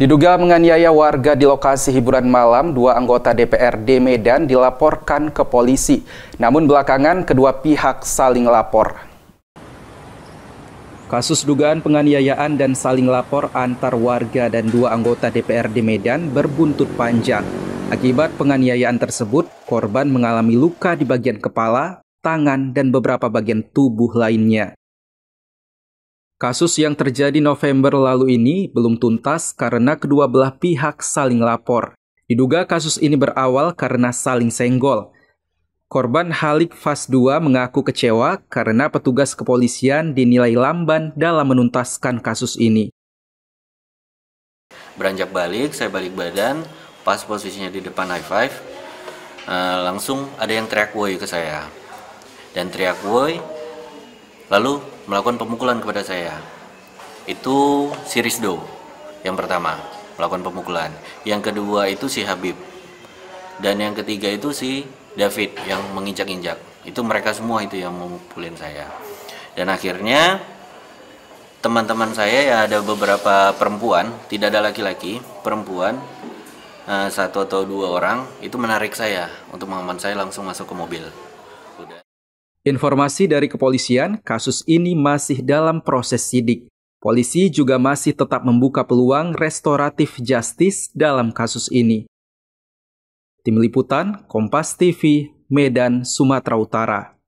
Diduga menganiaya warga di lokasi hiburan malam, dua anggota DPRD Medan dilaporkan ke polisi. Namun belakangan kedua pihak saling lapor. Kasus dugaan penganiayaan dan saling lapor antar warga dan dua anggota DPRD Medan berbuntut panjang. Akibat penganiayaan tersebut, korban mengalami luka di bagian kepala, tangan, dan beberapa bagian tubuh lainnya. Kasus yang terjadi November lalu ini belum tuntas karena kedua belah pihak saling lapor. Diduga kasus ini berawal karena saling senggol. Korban Halik Fas 2 mengaku kecewa karena petugas kepolisian dinilai lamban dalam menuntaskan kasus ini. Beranjak balik, saya balik badan, pas posisinya di depan high five, uh, langsung ada yang teriak woi ke saya. Dan teriak woi, lalu melakukan pemukulan kepada saya. Itu si Rizdo yang pertama melakukan pemukulan. Yang kedua itu si Habib. Dan yang ketiga itu si David yang menginjak-injak. Itu mereka semua itu yang memukulin saya. Dan akhirnya teman-teman saya ya ada beberapa perempuan, tidak ada laki-laki, perempuan eh, satu atau dua orang itu menarik saya untuk mengaman saya langsung masuk ke mobil. Informasi dari kepolisian, kasus ini masih dalam proses sidik. Polisi juga masih tetap membuka peluang restoratif justice dalam kasus ini. Tim Liputan, Kompas TV, Medan, Sumatera Utara.